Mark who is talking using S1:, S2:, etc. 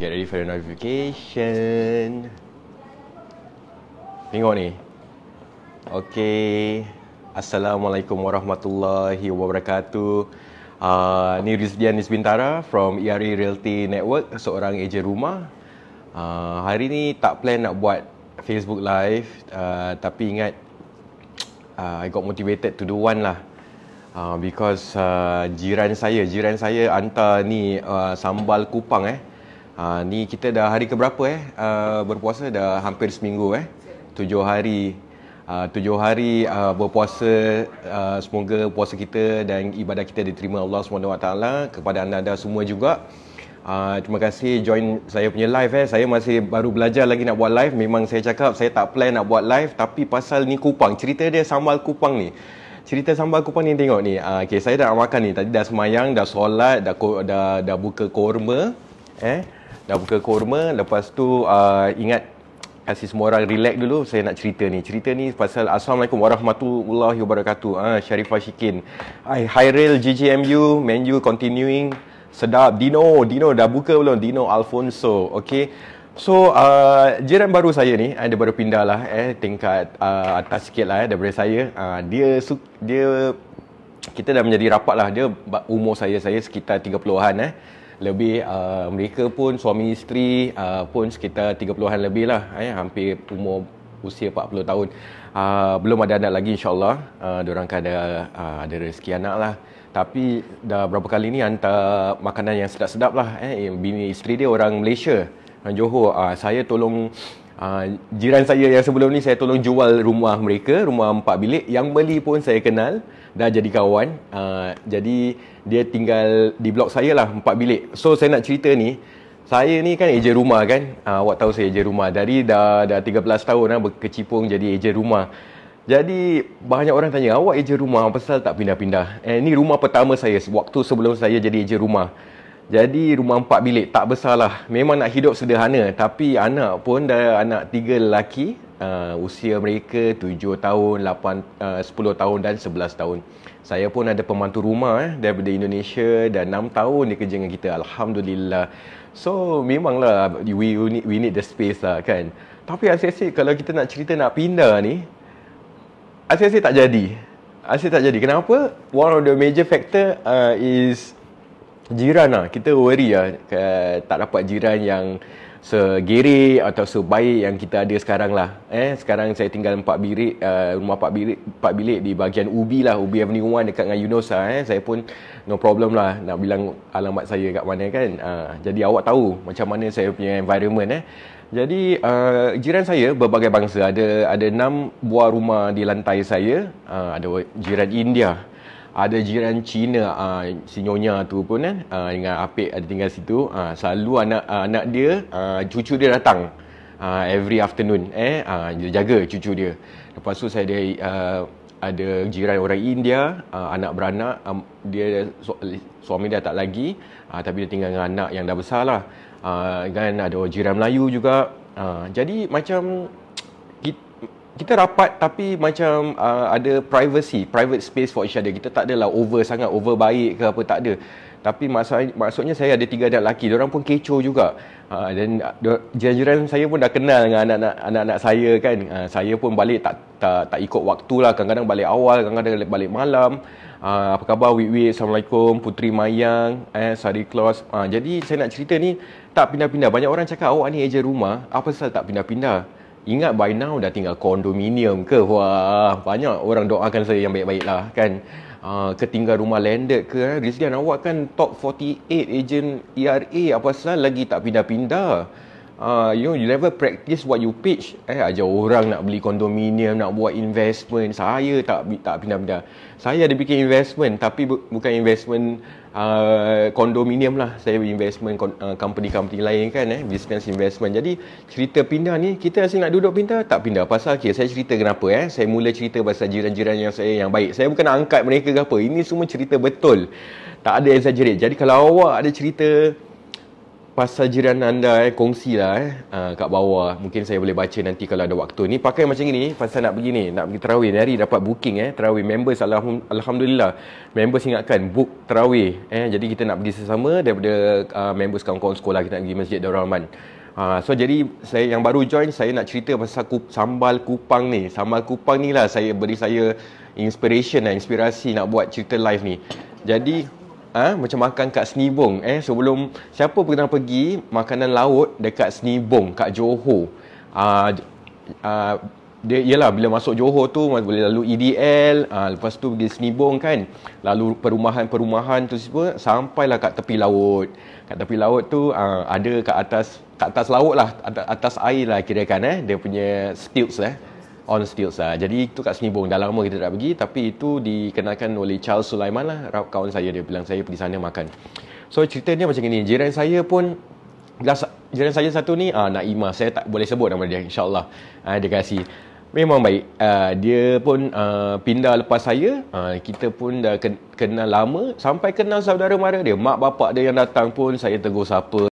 S1: Get ready for the notification. Tengok ni. Okay. Assalamualaikum warahmatullahi wabarakatuh. Uh, ni Rizdian Nisbintara from ERE Realty Network, seorang ejen rumah. Uh, hari ni tak plan nak buat Facebook Live, uh, tapi ingat uh, I got motivated to do one lah. Uh, because uh, jiran saya, jiran saya hantar ni uh, sambal kupang eh. Ha, ni kita dah hari keberapa eh uh, berpuasa dah hampir seminggu eh tujuh hari uh, tujuh hari uh, berpuasa uh, semoga puasa kita dan ibadah kita diterima Allah SWT kepada anda-anda semua juga uh, terima kasih join saya punya live eh saya masih baru belajar lagi nak buat live memang saya cakap saya tak plan nak buat live tapi pasal ni kupang cerita dia sambal kupang ni cerita sambal kupang ni tengok ni uh, okay, saya dah makan ni tadi dah semayang dah solat dah, dah, dah, dah buka korma eh dah buka korma lepas tu uh, ingat kasih semua orang relax dulu saya nak cerita ni cerita ni pasal assalamualaikum warahmatullahi wabarakatuh ah ha, Syarifah Shikin hi Rail GGMU menu continuing sedap Dino Dino dah buka belum Dino Alfonso okay. So, uh, jiran baru saya ni, eh, dia baru pindah lah, eh, tingkat uh, atas sikit lah eh, daripada saya. Uh, dia, dia, kita dah menjadi rapat lah, dia umur saya, saya sekitar 30-an. Eh lebih uh, mereka pun suami isteri uh, pun sekitar 30-an lebih lah eh, hampir umur usia 40 tahun uh, belum ada anak lagi insyaAllah uh, diorang kan ada, uh, ada rezeki anak lah tapi dah berapa kali ni hantar makanan yang sedap-sedap lah eh. bini isteri dia orang Malaysia Johor uh, saya tolong uh, Uh, jiran saya yang sebelum ni saya tolong jual rumah mereka, rumah empat bilik yang beli pun saya kenal dah jadi kawan. Uh, jadi dia tinggal di blok saya lah empat bilik. So saya nak cerita ni, saya ni kan ejen rumah kan. Uh, awak tahu saya ejen rumah dari dah dah 13 tahun lah berkecimpung jadi ejen rumah. Jadi banyak orang tanya awak ejen rumah pasal tak pindah-pindah. Eh ni rumah pertama saya waktu sebelum saya jadi ejen rumah. Jadi rumah empat bilik tak besarlah. Memang nak hidup sederhana tapi anak pun dah anak tiga lelaki uh, usia mereka tujuh tahun, lapan, uh, sepuluh tahun dan sebelas tahun. Saya pun ada pembantu rumah eh daripada Indonesia dah enam tahun dia kerja dengan kita. Alhamdulillah. So memanglah we need, we need the space lah kan. Tapi asyik-asyik kalau kita nak cerita nak pindah ni asyik-asyik tak jadi. Asyik tak jadi. Kenapa? One of the major factor uh, is jiran lah kita worry lah uh, tak dapat jiran yang segeri atau sebaik yang kita ada sekarang lah eh sekarang saya tinggal empat bilik uh, rumah empat bilik empat bilik di bahagian Ubi lah Ubi Avenue 1 dekat dengan Yunus lah eh saya pun no problem lah nak bilang alamat saya kat mana kan uh, jadi awak tahu macam mana saya punya environment eh jadi uh, jiran saya berbagai bangsa ada ada enam buah rumah di lantai saya uh, ada jiran India ada jiran Cina uh, si Nyonya tu pun kan uh, dengan Apik ada tinggal situ uh, selalu anak uh, anak dia uh, cucu dia datang uh, every afternoon eh uh, dia jaga cucu dia lepas tu saya ada uh, ada jiran orang India anak beranak dia suami dia tak lagi tapi dia tinggal dengan anak yang dah besar lah uh, kan ada jiran Melayu juga jadi macam kita rapat tapi macam uh, ada privacy, private space for each other. Kita tak adalah over sangat, over baik ke apa, tak ada. Tapi maksudnya, maksudnya saya ada tiga anak lelaki. Orang pun kecoh juga. Uh, dan uh, jiran-jiran saya pun dah kenal dengan anak-anak saya kan. Uh, saya pun balik tak tak, tak ikut waktu lah. Kadang-kadang balik awal, kadang-kadang balik malam. Uh, apa khabar Wiwi? Assalamualaikum. Putri Mayang. Eh, Sari Klos. Uh, jadi saya nak cerita ni, tak pindah-pindah. Banyak orang cakap oh, awak ni ejen rumah. Apa sebab tak pindah-pindah? ingat by now dah tinggal kondominium ke wah banyak orang doakan saya yang baik-baik lah kan uh, ah, ketinggal rumah landed ke eh? Rizlian awak kan top 48 agent ERA apa salah lagi tak pindah-pindah Ah, you you never practice what you pitch. Eh, ajar orang nak beli kondominium, nak buat investment. Saya tak tak pindah-pindah. Saya ada bikin investment tapi bu- bukan investment uh, kondominium lah. Saya investment uh, company-company lain kan eh, business investment. Jadi, cerita pindah ni, kita asyik nak duduk pindah, tak pindah. Pasal okay, saya cerita kenapa eh. Saya mula cerita pasal jiran-jiran yang saya yang baik. Saya bukan nak angkat mereka ke apa. Ini semua cerita betul. Tak ada exaggerate. Jadi, kalau awak ada cerita pasal jiran anda eh kongsilah eh uh, kat bawah mungkin saya boleh baca nanti kalau ada waktu ni pakai macam ni pasal nak pergi ni nak pergi tarawih hari dapat booking eh tarawih members alhamdulillah members ingatkan book tarawih eh jadi kita nak pergi sesama daripada uh, members kawan-kawan sekolah kita nak pergi masjid Darul Rahman uh, so jadi saya yang baru join saya nak cerita pasal kup, sambal kupang ni sambal kupang ni lah saya beri saya inspiration lah inspirasi nak buat cerita live ni jadi Ah, ha? macam makan kat Senibong eh sebelum siapa pernah pergi makanan laut dekat Senibong kat Johor. Ah uh, ah uh, dia ialah bila masuk Johor tu boleh lalu EDL, ah uh, lepas tu pergi Senibong kan. Lalu perumahan-perumahan tu semua sampailah kat tepi laut. Kat tepi laut tu ah ada kat atas kat atas laut lah atas air lah kira kan eh dia punya stilts eh on stilts lah. Jadi itu kat Semibong. Dah lama kita tak pergi tapi itu dikenalkan oleh Charles Sulaiman lah. Kawan saya dia bilang saya pergi sana makan. So cerita dia macam ni. Jiran saya pun lah, jiran saya satu ni ah, Naima. Saya tak boleh sebut nama dia insyaAllah. Ah, dia kasi. Memang baik. Uh, dia pun uh, pindah lepas saya. Uh, kita pun dah kenal lama. Sampai kenal saudara mara dia. Mak bapak dia yang datang pun saya tegur siapa.